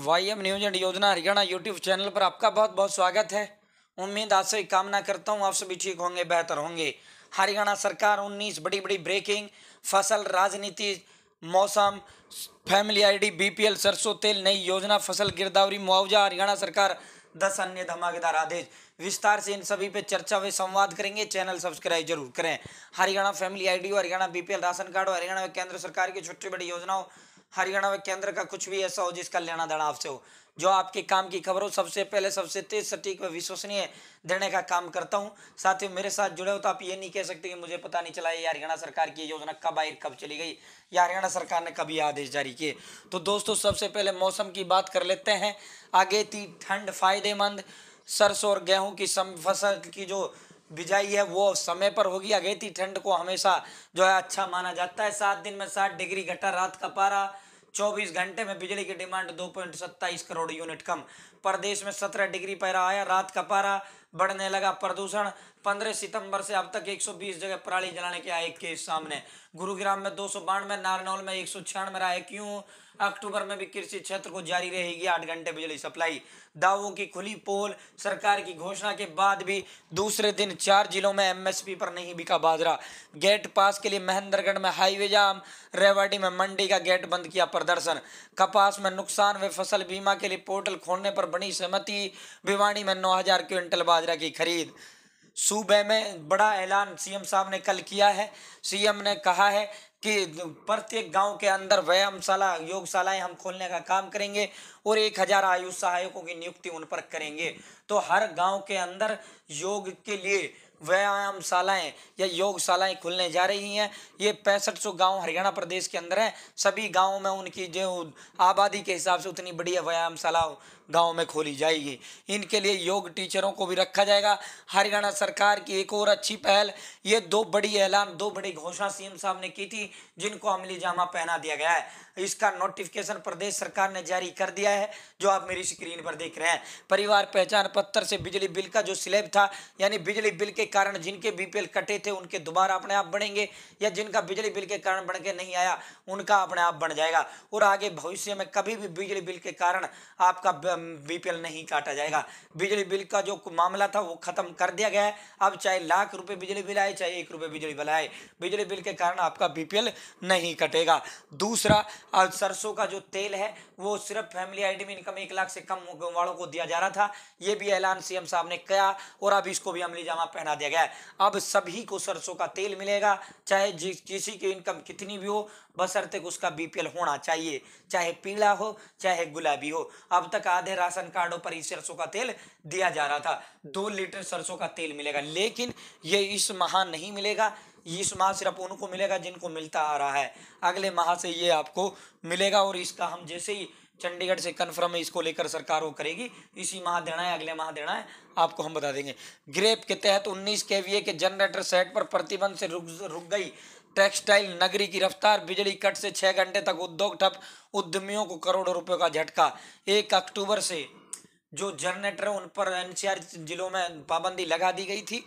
Y M news and योजना Haryana YouTube channel पर आपका बहुत बहुत स्वागत है उम्मीद आज से कामना करता हूँ आप सभी ठीक होंगे बेहतर होंगे हरियाणा सरकार 19 बड़ी बड़ी ब्रेकिंग फसल राजनीति मौसम फैमिली आईडी बीपीएल सरसों तेल नई योजना फसल गिरदावरी मुआवजा हरियाणा सरकार दस अन्य धमाकेदार आदेश विस्तार से इन सभी पे चर्चा व संवाद करेंगे चैनल सब्सक्राइब जरूर करें हरियाणा फैमिली आईडी और हरियाणा बीपीएल राशन कार्ड और हरियाणा केंद्र सरकार की छोटी बड़ी योजनाओं हरियाणा व केंद्र का कुछ भी ऐसा हो जिसका लेना देना आपसे हो जो आपके काम की खबर हो सबसे पहले सबसे तेज सटीक व विश्वसनीय देने का काम करता हूँ साथ ही मेरे साथ जुड़े हो तो आप ये नहीं कह सकते कि मुझे पता नहीं चला ये हरियाणा सरकार की योजना कब आई कब चली गई या हरियाणा सरकार ने कभी आदेश जारी किए तो दोस्तों सबसे पहले मौसम की बात कर लेते हैं आगे थी ठंड फायदेमंद सरसों और गेहूँ की फसल की जो बिजाई है वो समय पर होगी अगेती ठंड को हमेशा जो है अच्छा माना जाता है सात दिन में सात डिग्री घटा रात का पारा चौबीस घंटे में बिजली की डिमांड दो पॉइंट सत्ताईस करोड़ यूनिट कम प्रदेश में सत्रह डिग्री पैरा आया रात का पारा बढ़ने लगा प्रदूषण पंद्रह सितंबर से अब तक एक सौ बीस जगह पराली जलाने के आए केस सामने गुरुग्राम में दो सौ बानवे नारनौल में एक सौ छियानवे रहा है क्यों अक्टूबर में भी कृषि क्षेत्र को जारी रहेगी आठ घंटे बिजली सप्लाई दावों की खुली पोल सरकार की घोषणा के बाद भी दूसरे दिन चार जिलों में एमएसपी पर नहीं बिका बाजरा गेट पास के लिए महेंद्रगढ़ में हाईवे जाम रेवाड़ी में मंडी का गेट बंद किया प्रदर्शन कपास में नुकसान व फसल बीमा के लिए पोर्टल खोलने पर बनी सहमति भिवाणी में नौ हजार क्विंटल बाजरा की खरीद सूबे में बड़ा ऐलान सीएम साहब ने कल किया है सीएम ने कहा है कि प्रत्येक गांव के अंदर व्यायामशाला योगशालाएं हम खोलने का काम करेंगे और एक हज़ार आयुष सहायकों की नियुक्ति उन पर करेंगे तो हर गांव के अंदर योग के लिए व्यायामशालाएं या योगशालाएं खुलने जा रही हैं ये पैंसठ सौ गाँव हरियाणा प्रदेश के अंदर हैं सभी गाँव में उनकी जो आबादी के हिसाब से उतनी बढ़िया व्यायामशाला गाँव में खोली जाएगी इनके लिए योग टीचरों को भी रखा जाएगा हरियाणा सरकार की एक और अच्छी पहल ये दो बड़ी ऐलान दो बड़ी घोषणा सीएम साहब ने की थी जिनको अमली जामा पहना दिया गया है इसका नोटिफिकेशन प्रदेश सरकार ने जारी कर दिया है जो आप मेरी स्क्रीन पर देख रहे हैं परिवार पहचान पत्र से बिजली बिल का जो स्लेब था यानी बिजली बिल के कारण जिनके बीपीएल कटे थे उनके दोबारा अपने आप बढ़ेंगे या जिनका बिजली बिल के कारण बढ़ के नहीं आया उनका अपने आप बढ़ जाएगा और आगे भविष्य में कभी भी बिजली बिल के कारण आपका बीपीएल नहीं काटा जाएगा बिजली बिल का जो मामला था वो खत्म कर दिया गया है अब चाहे लाख रुपए बिजली बिल आए चाहे एक रुपये बिजली बिल आए बिजली बिल के कारण आपका बीपीएल नहीं कटेगा दूसरा सरसों का जो तेल है वो सिर्फ फैमिली आईडी में इनकम एक लाख से कम वालों को दिया जा रहा था ये भी ऐलान सीएम साहब ने किया और अब इसको भी अमली जमा पहना दिया गया अब सभी को सरसों का तेल मिलेगा चाहे किसी की इनकम कितनी भी हो बसरते उसका बीपीएल होना चाहिए चाहे पीला हो चाहे गुलाबी हो अब तक आधे राशन कार्डों पर ही सरसों का तेल दिया जा रहा था दो लीटर सरसों का तेल मिलेगा लेकिन ये इस माह नहीं मिलेगा इस माह सिर्फ उनको मिलेगा जिनको मिलता आ रहा है अगले माह से ये आपको मिलेगा और इसका हम जैसे ही चंडीगढ़ से कन्फर्म इसको लेकर सरकार वो करेगी इसी माह देना है अगले माह देना है आपको हम बता देंगे ग्रेप के तहत 19 के वी के जनरेटर सेट पर प्रतिबंध से रुक रुक गई टेक्सटाइल नगरी की रफ्तार बिजली कट से छः घंटे तक उद्योग ठप उद्यमियों को करोड़ों रुपए का झटका एक अक्टूबर से जो जनरेटर उन पर एनसीआर जिलों में पाबंदी लगा दी गई थी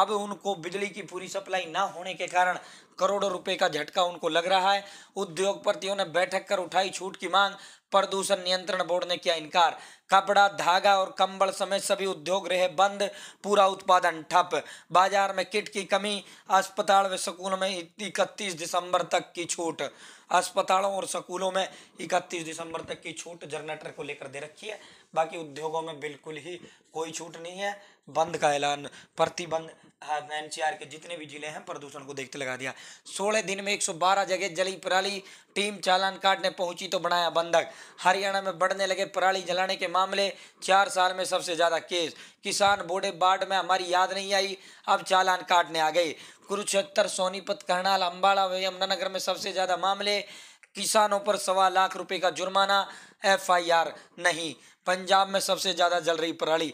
अब उनको बिजली की पूरी सप्लाई ना होने के कारण करोड़ों रुपए का झटका उनको लग रहा है उद्योगपतियों ने बैठक कर उठाई छूट की मांग प्रदूषण नियंत्रण बोर्ड ने किया इनकार कपड़ा धागा और कंबल समेत सभी उद्योग रहे बंद पूरा उत्पादन ठप बाजार में किट की कमी अस्पताल व स्कूलों में इकतीस दिसंबर तक की छूट अस्पतालों और स्कूलों में इकतीस दिसंबर तक की छूट जनरेटर को लेकर दे रखी है बाकी उद्योगों में बिल्कुल ही कोई छूट नहीं है बंद का ऐलान प्रतिबंध एन के जितने भी जिले हैं प्रदूषण को देखते लगा दिया सोलह दिन में 112 जगह जली पराली टीम चालान काटने पहुंची तो बनाया बंधक हरियाणा में बढ़ने लगे पराली जलाने के मामले चार साल में सबसे ज़्यादा केस किसान बोडे बाढ़ में हमारी याद नहीं आई अब चालान काटने आ गए कुरुक्षेत्र सोनीपत करनाल अम्बाड़ा व यमुनानगर में सबसे ज़्यादा मामले किसानों पर सवा लाख रुपए का जुर्माना एफआईआर नहीं पंजाब में सबसे ज़्यादा जल रही पराली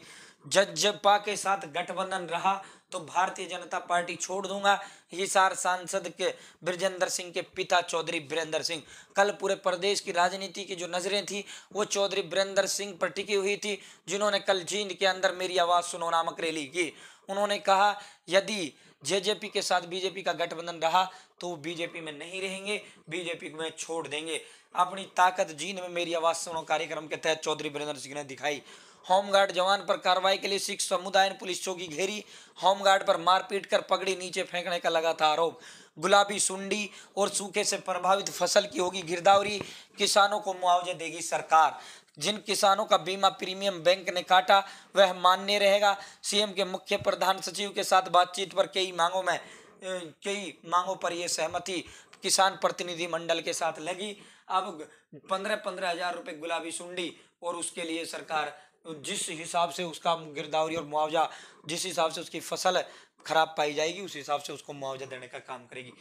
जजपा के साथ गठबंधन रहा तो भारतीय जनता पार्टी छोड़ दूंगा हिसार सांसद के ब्रजेंद्र सिंह के पिता चौधरी बीरेंद्र सिंह कल पूरे प्रदेश की राजनीति की जो नज़रें थी वो चौधरी बीरेंद्र सिंह पर टिकी हुई थी जिन्होंने कल जींद के अंदर मेरी आवाज़ सुनो नामक रैली की उन्होंने कहा यदि जेजेपी के साथ बीजेपी का गठबंधन रहा तो बीजेपी में नहीं रहेंगे बीजेपी में छोड़ देंगे अपनी ताकत जीन में मेरी आवाज सुनो कार्यक्रम के तहत चौधरी वीरेंद्र सिंह ने दिखाई होमगार्ड जवान पर कार्रवाई के लिए सिख समुदाय ने पुलिस चौकी घेरी होमगार्ड पर मारपीट कर पगड़ी नीचे फेंकने का लगा था आरोप गुलाबी सुंडी और सूखे से प्रभावित फसल की होगी गिरदावरी किसानों को मुआवजे देगी सरकार जिन किसानों का बीमा प्रीमियम बैंक ने काटा वह मान्य रहेगा सीएम के मुख्य प्रधान सचिव के साथ बातचीत पर कई मांगों में कई मांगों पर यह सहमति किसान प्रतिनिधि मंडल के साथ लगी अब पंद्रह पंद्रह हजार रुपये गुलाबी सुंडी और उसके लिए सरकार जिस हिसाब से उसका गिरदावरी और मुआवजा जिस हिसाब से उसकी फसल खराब पाई जाएगी उस हिसाब से उसको मुआवजा देने का काम करेगी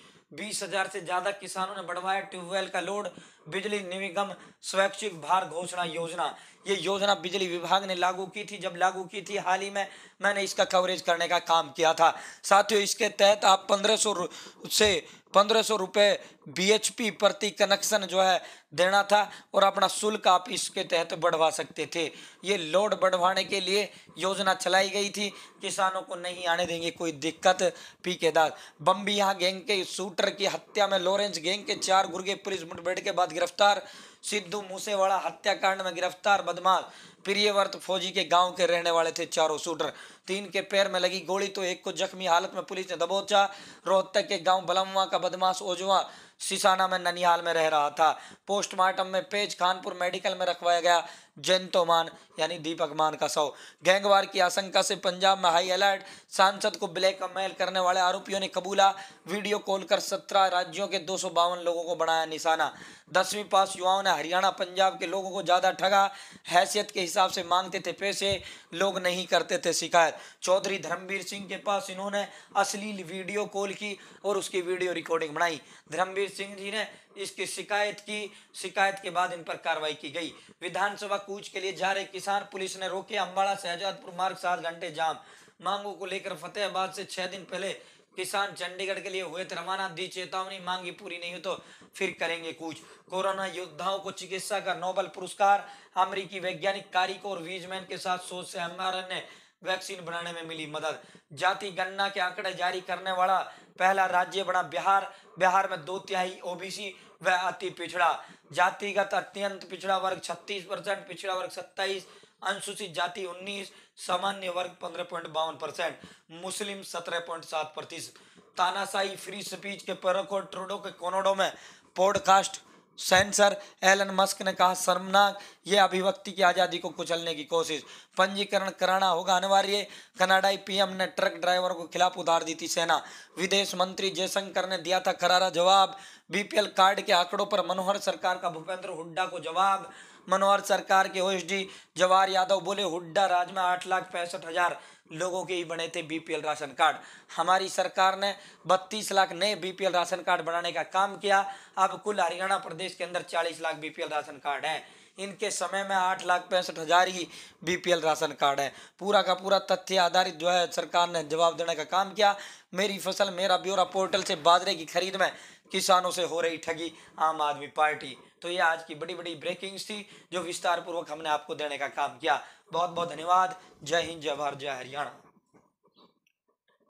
बीस हजार से ज्यादा किसानों ने बढ़वाया ट्यूबवेल का लोड बिजली निगम स्वैच्छिक भार घोषणा योजना ये योजना बिजली विभाग ने लागू की थी जब लागू की थी हाल ही में मैंने इसका कवरेज करने का काम किया था साथियों इसके तहत आप पंद्रह सौ से पंद्रह सौ रुपये बी प्रति कनेक्शन जो है देना था और अपना शुल्क आप इसके तहत बढ़वा सकते थे ये लोड बढ़वाने के लिए योजना चलाई गई थी किसानों को नहीं आने देंगे कोई कोई दिक्कत पी के दाग बम्बिया गैंग के शूटर की हत्या में लॉरेंस गैंग के चार गुर्गे पुलिस मुठभेड़ के बाद गिरफ्तार सिद्धू मूसेवाड़ा हत्याकांड में गिरफ्तार बदमाश प्रियवर्त फौजी के गांव के रहने वाले थे चारों शूटर तीन के पैर में लगी गोली तो एक को जख्मी हालत में पुलिस ने दबोचा रोहतक के गांव बलमवा का बदमाश ओजवा सिसाना में ननिहाल में रह रहा था पोस्टमार्टम में पेज खानपुर मेडिकल में रखवाया गया जयंतो मान यानी दीपक मान का शव गैंगवार की आशंका से पंजाब में हाई अलर्ट सांसद को ब्लैकमेल करने वाले आरोपियों ने कबूला वीडियो कॉल कर सत्रह राज्यों के दो लोगों को बनाया निशाना दसवीं पास युवाओं ने हरियाणा पंजाब के लोगों को ज़्यादा ठगा हैसियत के हिसाब से मांगते थे पैसे लोग नहीं करते थे शिकायत चौधरी धर्मवीर सिंह के पास इन्होंने अश्लील वीडियो कॉल की और उसकी वीडियो रिकॉर्डिंग बनाई धर्मवीर सिंह जी ने इसकी शिकायत की शिकायत के बाद इन पर कार्रवाई की गई विधानसभा कूच के लिए जा रहे किसान पुलिस ने रोके अम्बाड़ा से आजादपुर मार्ग सात घंटे जाम मांगों को लेकर फतेहाबाद से छह दिन पहले किसान चंडीगढ़ के लिए हुए थे रवाना दी चेतावनी मांगी पूरी नहीं हुई तो फिर करेंगे कुछ कोरोना योद्धाओं को चिकित्सा का नोबल पुरस्कार अमरीकी वैज्ञानिक कारिको और वीजमैन के साथ सोच से हमारे ने वैक्सीन बनाने में मिली मदद जाति गणना के आंकड़े जारी करने वाला पहला राज्य बना बिहार बिहार में दो तिहाई ओबीसी व अति पिछड़ा जातिगत अत्यंत पिछड़ा वर्ग छत्तीस परसेंट पिछड़ा वर्ग सत्ताईस अनुसूचित जाति उन्नीस सामान्य वर्ग पंद्रह पॉइंट बावन परसेंट मुस्लिम सत्रह पॉइंट सात प्रतिशत तानाशाही फ्री स्पीच के पैरों ट्रूडो के कोनोडो में पॉडकास्ट सेंसर एलन मस्क ने कहा शर्मनाक ये अभिव्यक्ति की आज़ादी को कुचलने की कोशिश पंजीकरण कराना होगा अनिवार्य कनाडाई पीएम ने ट्रक ड्राइवर के खिलाफ उधार दी थी सेना विदेश मंत्री जयशंकर ने दिया था करारा जवाब बीपीएल कार्ड के आंकड़ों पर मनोहर सरकार का भूपेंद्र हुड्डा को जवाब मनोहर सरकार के ओएसडी जवाहर यादव बोले हुड्डा राज में आठ लाख पैंसठ हजार लोगों के ही बने थे बीपीएल राशन कार्ड हमारी सरकार ने 32 लाख नए बीपीएल राशन कार्ड बनाने का काम किया अब कुल हरियाणा प्रदेश के अंदर 40 लाख बीपीएल राशन कार्ड है इनके समय में आठ लाख पैंसठ हज़ार ही बीपीएल राशन कार्ड है पूरा का पूरा तथ्य आधारित जो है सरकार ने जवाब देने का काम किया मेरी फसल मेरा ब्यौरा पोर्टल से बाजरे की खरीद में किसानों से हो रही ठगी आम आदमी पार्टी तो ये आज की बड़ी बड़ी ब्रेकिंग्स थी जो विस्तारपूर्वक हमने आपको देने का काम किया बहुत बहुत धन्यवाद जय हिंद जय भारत जय हरियाणा